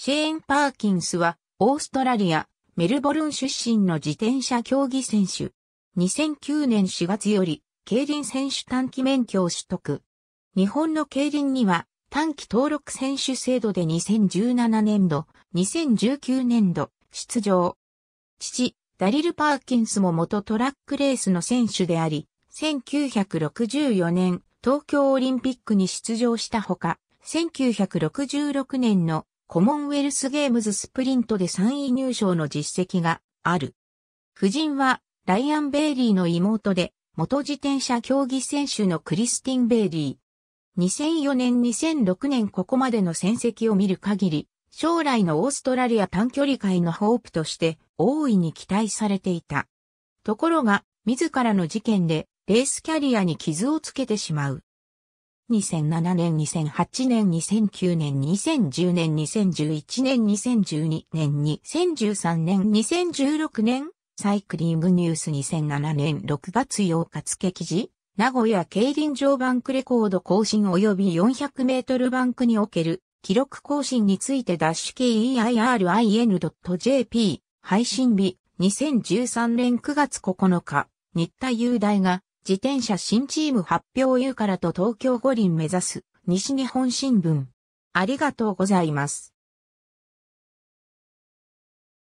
シェーン・パーキンスは、オーストラリア、メルボルン出身の自転車競技選手。2009年4月より、競輪選手短期免許を取得。日本の競輪には、短期登録選手制度で2017年度、2019年度、出場。父、ダリル・パーキンスも元トラックレースの選手であり、1964年東京オリンピックに出場したほか、1966年のコモンウェルスゲームズスプリントで3位入賞の実績がある。夫人はライアン・ベイリーの妹で、元自転車競技選手のクリスティン・ベイリー。2004年2006年ここまでの戦績を見る限り、将来のオーストラリア短距離界のホープとして大いに期待されていた。ところが、自らの事件でレースキャリアに傷をつけてしまう。2007年、2008年、2009年、2010年、2011年、2012年、2013年、2016年、サイクリングニュース2007年6月8日付記事、名古屋競輪場バンクレコード更新及び400メートルバンクにおける記録更新についてダッシュ KEIRIN.jp 配信日2013年9月9日日体雄大が自転車新チーム発表優からと東京五輪目指す、西日本新聞。ありがとうございます。